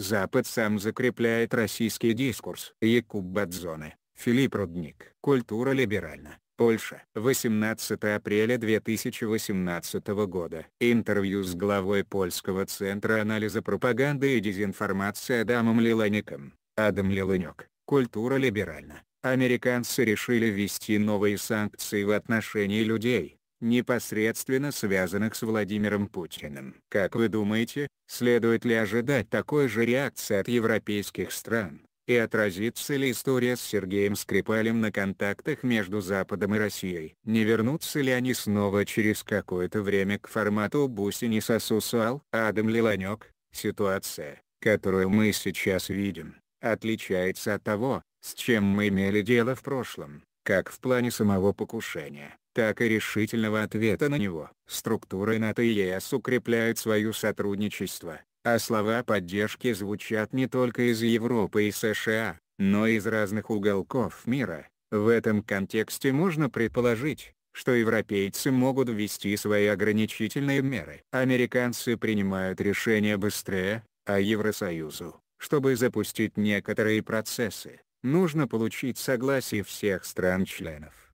Запад сам закрепляет российский дискурс. Якуб Бадзоне, Филипп Рудник. Культура либеральна. Польша. 18 апреля 2018 года. Интервью с главой Польского центра анализа пропаганды и дезинформации Адамом Лилаником. Адам Лиланек. Культура либеральна. Американцы решили ввести новые санкции в отношении людей, непосредственно связанных с Владимиром Путиным. Как вы думаете, следует ли ожидать такой же реакции от европейских стран? И отразится ли история с Сергеем Скрипалем на контактах между Западом и Россией? Не вернутся ли они снова через какое-то время к формату «Бусинис Асусуал»? Адам Лиланек, ситуация, которую мы сейчас видим, отличается от того, с чем мы имели дело в прошлом, как в плане самого покушения, так и решительного ответа на него. Структуры НАТО и ЕС укрепляют свое сотрудничество, а слова поддержки звучат не только из Европы и США, но и из разных уголков мира. В этом контексте можно предположить, что европейцы могут ввести свои ограничительные меры. Американцы принимают решения быстрее, а Евросоюзу, чтобы запустить некоторые процессы, нужно получить согласие всех стран-членов.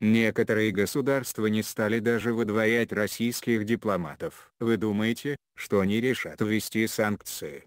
Некоторые государства не стали даже выдворять российских дипломатов. Вы думаете, что они решат ввести санкции?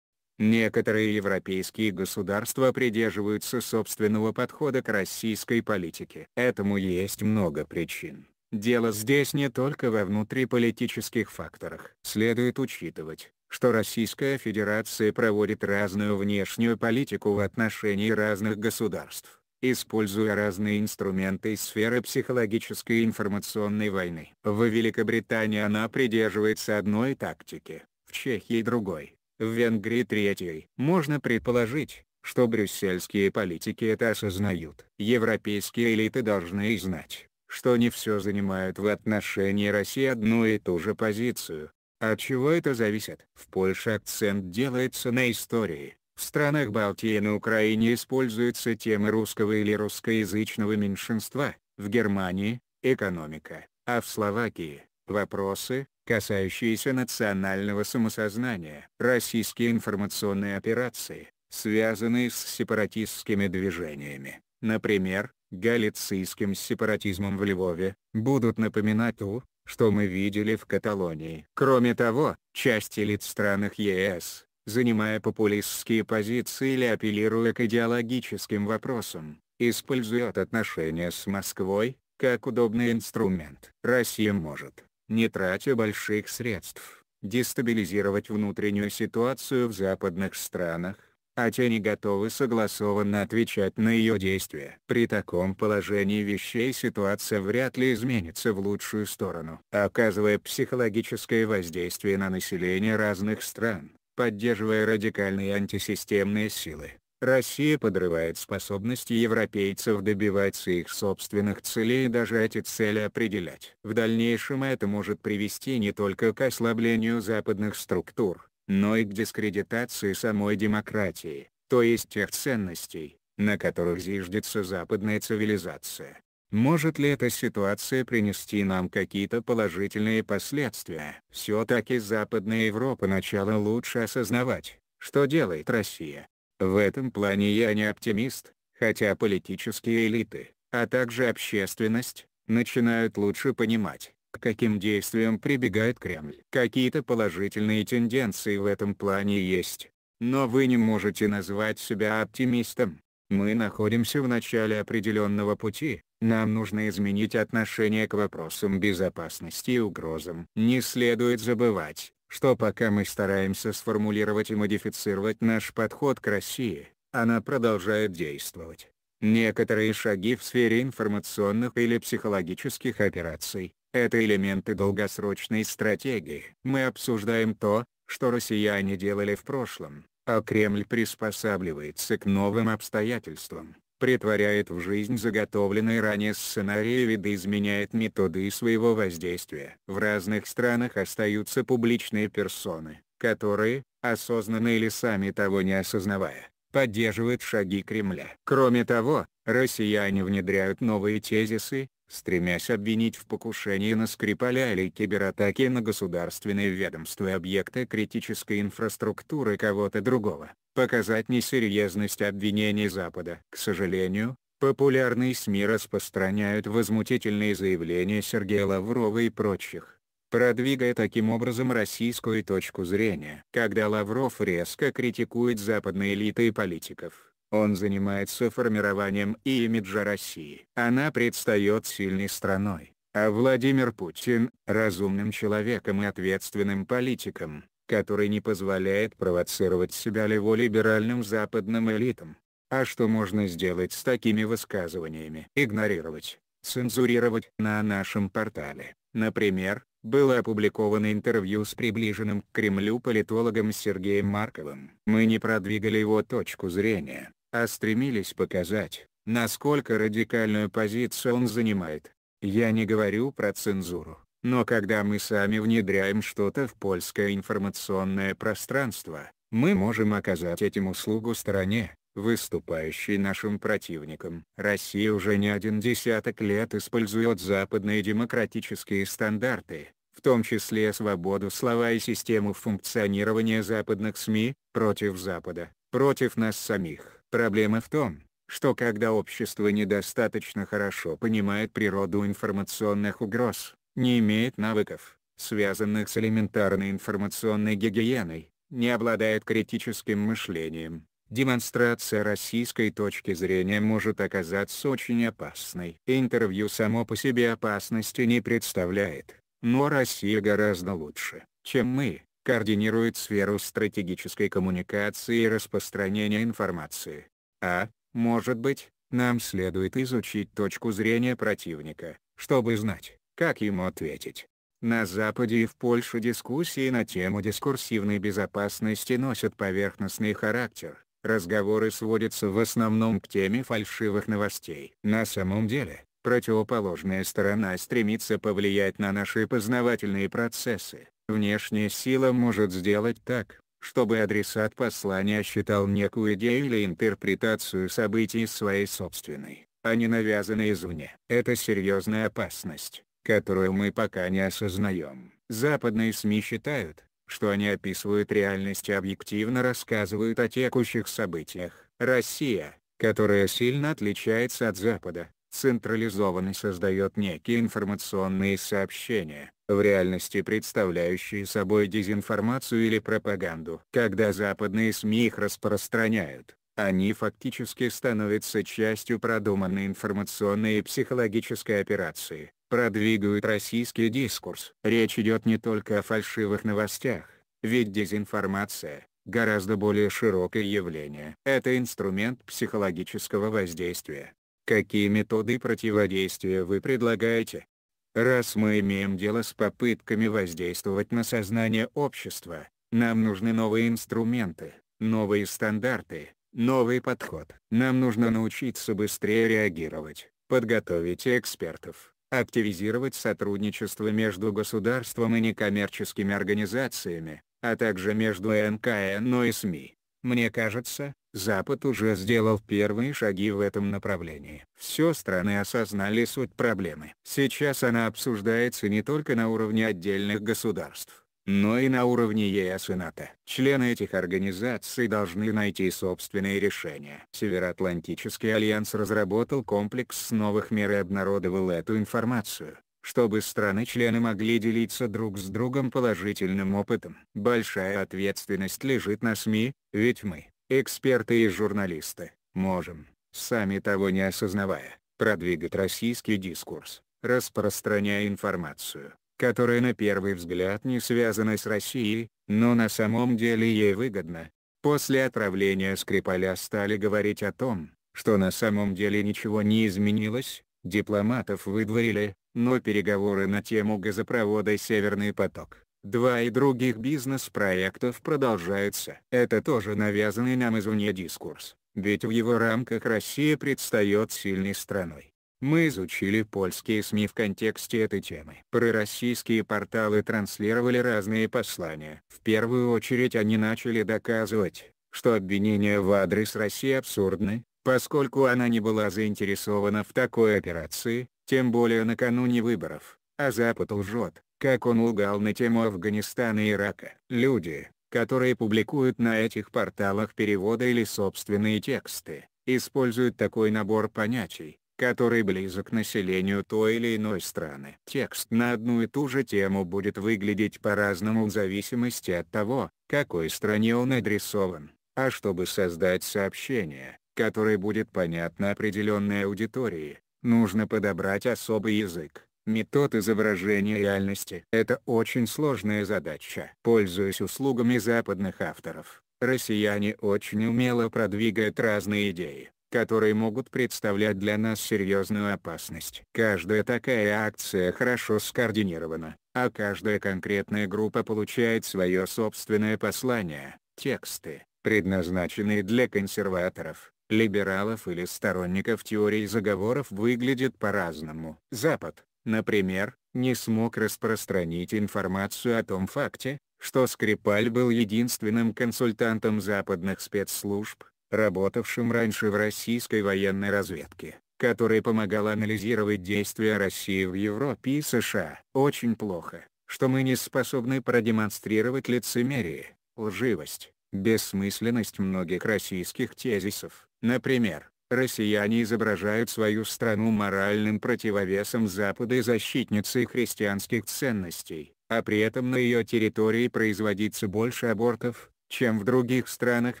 Некоторые европейские государства придерживаются собственного подхода к российской политике. Этому есть много причин. Дело здесь не только во внутриполитических факторах. Следует учитывать, что Российская Федерация проводит разную внешнюю политику в отношении разных государств используя разные инструменты из сферы психологической и информационной войны. В Великобритании она придерживается одной тактики, в Чехии другой, в Венгрии третьей. Можно предположить, что брюссельские политики это осознают. Европейские элиты должны знать, что не все занимают в отношении России одну и ту же позицию. От чего это зависит? В Польше акцент делается на истории, в странах Балтии и на Украине используются темы русского или русскоязычного меньшинства, в Германии – экономика, а в Словакии – вопросы, касающиеся национального самосознания. Российские информационные операции, связанные с сепаратистскими движениями, например, галицийским сепаратизмом в Львове, будут напоминать ту, что мы видели в Каталонии. Кроме того, части лиц странах ЕС, занимая популистские позиции или апеллируя к идеологическим вопросам, использует отношения с Москвой, как удобный инструмент. Россия может, не тратя больших средств, дестабилизировать внутреннюю ситуацию в западных странах, а те не готовы согласованно отвечать на ее действия. При таком положении вещей ситуация вряд ли изменится в лучшую сторону. Оказывая психологическое воздействие на население разных стран, поддерживая радикальные антисистемные силы. Россия подрывает способности европейцев добиваться их собственных целей и даже эти цели определять. В дальнейшем это может привести не только к ослаблению западных структур, но и к дискредитации самой демократии, то есть тех ценностей, на которых зиждется западная цивилизация. Может ли эта ситуация принести нам какие-то положительные последствия? Все-таки Западная Европа начала лучше осознавать, что делает Россия. В этом плане я не оптимист, хотя политические элиты, а также общественность, начинают лучше понимать, к каким действиям прибегает Кремль. Какие-то положительные тенденции в этом плане есть, но вы не можете назвать себя оптимистом. Мы находимся в начале определенного пути, нам нужно изменить отношение к вопросам безопасности и угрозам. Не следует забывать, что пока мы стараемся сформулировать и модифицировать наш подход к России, она продолжает действовать. Некоторые шаги в сфере информационных или психологических операций – это элементы долгосрочной стратегии. Мы обсуждаем то, что россияне делали в прошлом, а Кремль приспосабливается к новым обстоятельствам притворяет в жизнь заготовленные ранее сценарии и видоизменяет методы своего воздействия. В разных странах остаются публичные персоны, которые, осознанно или сами того не осознавая, поддерживают шаги Кремля. Кроме того, россияне внедряют новые тезисы, стремясь обвинить в покушении на Скрипаля или кибератаке на государственные ведомства и объекты критической инфраструктуры кого-то другого показать несерьезность обвинений Запада. К сожалению, популярные СМИ распространяют возмутительные заявления Сергея Лаврова и прочих продвигая таким образом российскую точку зрения. Когда Лавров резко критикует западные элиты и политиков, он занимается формированием имиджа России. Она предстает сильной страной, а Владимир Путин – разумным человеком и ответственным политиком который не позволяет провоцировать себя леволиберальным западным элитам. А что можно сделать с такими высказываниями? Игнорировать, цензурировать. На нашем портале, например, было опубликовано интервью с приближенным к Кремлю политологом Сергеем Марковым. Мы не продвигали его точку зрения, а стремились показать, насколько радикальную позицию он занимает. Я не говорю про цензуру. Но когда мы сами внедряем что-то в польское информационное пространство, мы можем оказать этим услугу стороне, выступающей нашим противником. Россия уже не один десяток лет использует западные демократические стандарты, в том числе свободу слова и систему функционирования западных СМИ, против Запада, против нас самих. Проблема в том, что когда общество недостаточно хорошо понимает природу информационных угроз, не имеет навыков, связанных с элементарной информационной гигиеной, не обладает критическим мышлением. Демонстрация российской точки зрения может оказаться очень опасной. Интервью само по себе опасности не представляет, но Россия гораздо лучше, чем мы, координирует сферу стратегической коммуникации и распространения информации. А, может быть, нам следует изучить точку зрения противника, чтобы знать, как ему ответить? На Западе и в Польше дискуссии на тему дискурсивной безопасности носят поверхностный характер. Разговоры сводятся в основном к теме фальшивых новостей. На самом деле, противоположная сторона стремится повлиять на наши познавательные процессы. Внешняя сила может сделать так, чтобы адресат послания считал некую идею или интерпретацию событий своей собственной, а не навязанной извне. Это серьезная опасность которую мы пока не осознаем. Западные СМИ считают, что они описывают реальность и объективно рассказывают о текущих событиях. Россия, которая сильно отличается от Запада, централизованно создает некие информационные сообщения, в реальности представляющие собой дезинформацию или пропаганду. Когда западные СМИ их распространяют, они фактически становятся частью продуманной информационной и психологической операции, продвигают российский дискурс. Речь идет не только о фальшивых новостях, ведь дезинформация – гораздо более широкое явление. Это инструмент психологического воздействия. Какие методы противодействия вы предлагаете? Раз мы имеем дело с попытками воздействовать на сознание общества, нам нужны новые инструменты, новые стандарты, новый подход. Нам нужно научиться быстрее реагировать, подготовить экспертов, активизировать сотрудничество между государством и некоммерческими организациями, а также между НКН и СМИ. Мне кажется, Запад уже сделал первые шаги в этом направлении. Все страны осознали суть проблемы. Сейчас она обсуждается не только на уровне отдельных государств но и на уровне ЕС и нато Члены этих организаций должны найти собственные решения. Североатлантический альянс разработал комплекс новых мер и обнародовал эту информацию чтобы страны-члены могли делиться друг с другом положительным опытом. Большая ответственность лежит на СМИ, ведь мы, эксперты и журналисты, можем, сами того не осознавая, продвигать российский дискурс, распространяя информацию, которое на первый взгляд не связано с Россией, но на самом деле ей выгодно. После отравления Скрипаля стали говорить о том, что на самом деле ничего не изменилось, дипломатов выдворили, но переговоры на тему газопровода «Северный поток» Два и других бизнес-проектов продолжаются. Это тоже навязанный нам извне дискурс, ведь в его рамках Россия предстает сильной страной. Мы изучили польские СМИ в контексте этой темы. Пророссийские порталы транслировали разные послания. В первую очередь они начали доказывать, что обвинения в адрес России абсурдны, поскольку она не была заинтересована в такой операции, тем более накануне выборов, а Запад лжет, как он лгал на тему Афганистана и Ирака. Люди, которые публикуют на этих порталах переводы или собственные тексты, используют такой набор понятий, который близок к населению той или иной страны. Текст на одну и ту же тему будет выглядеть по-разному в зависимости от того, какой стране он адресован. А чтобы создать сообщение, которое будет понятно определенной аудитории, нужно подобрать особый язык. Метод изображения реальности – это очень сложная задача. Пользуясь услугами западных авторов, россияне очень умело продвигают разные идеи которые могут представлять для нас серьезную опасность. Каждая такая акция хорошо скоординирована, а каждая конкретная группа получает свое собственное послание, тексты, предназначенные для консерваторов, либералов или сторонников теории заговоров выглядят по-разному. Запад, например, не смог распространить информацию о том факте, что Скрипаль был единственным консультантом западных спецслужб, работавшим раньше в российской военной разведке, который помогал анализировать действия России в Европе и США. Очень плохо, что мы не способны продемонстрировать лицемерие, лживость, бессмысленность многих российских тезисов. Например, россияне изображают свою страну моральным противовесом Запада и защитницей христианских ценностей, а при этом на ее территории производится больше абортов, чем в других странах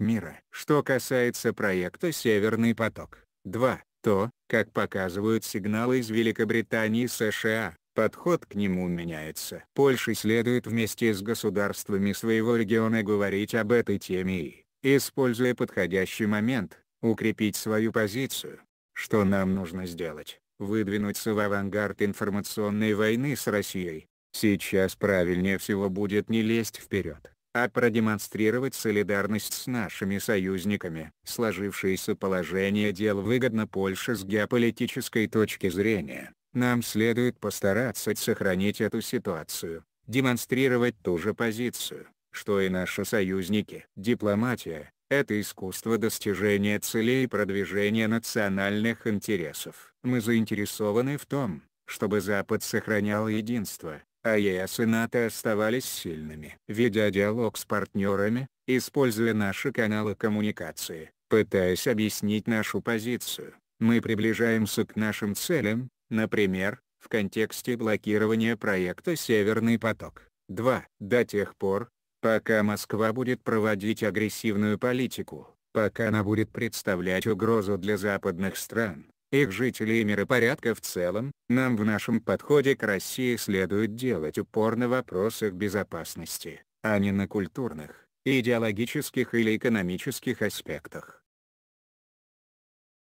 мира. Что касается проекта «Северный поток-2», то, как показывают сигналы из Великобритании и США, подход к нему меняется. Польше следует вместе с государствами своего региона говорить об этой теме и, используя подходящий момент, укрепить свою позицию. Что нам нужно сделать? Выдвинуться в авангард информационной войны с Россией. Сейчас правильнее всего будет не лезть вперед, а продемонстрировать солидарность с нашими союзниками. Сложившееся положение дел выгодно Польше с геополитической точки зрения. Нам следует постараться сохранить эту ситуацию, демонстрировать ту же позицию, что и наши союзники. Дипломатия – это искусство достижения целей и продвижения национальных интересов. Мы заинтересованы в том, чтобы Запад сохранял единство, а ЕС и НАТО оставались сильными. Ведя диалог с партнерами, используя наши каналы коммуникации, пытаясь объяснить нашу позицию, мы приближаемся к нашим целям, например, в контексте блокирования проекта «Северный поток-2» до тех пор, пока Москва будет проводить агрессивную политику, пока она будет представлять угрозу для западных стран, их жителей и миропорядка в целом, нам в нашем подходе к России следует делать упор на вопросах безопасности, а не на культурных, идеологических или экономических аспектах.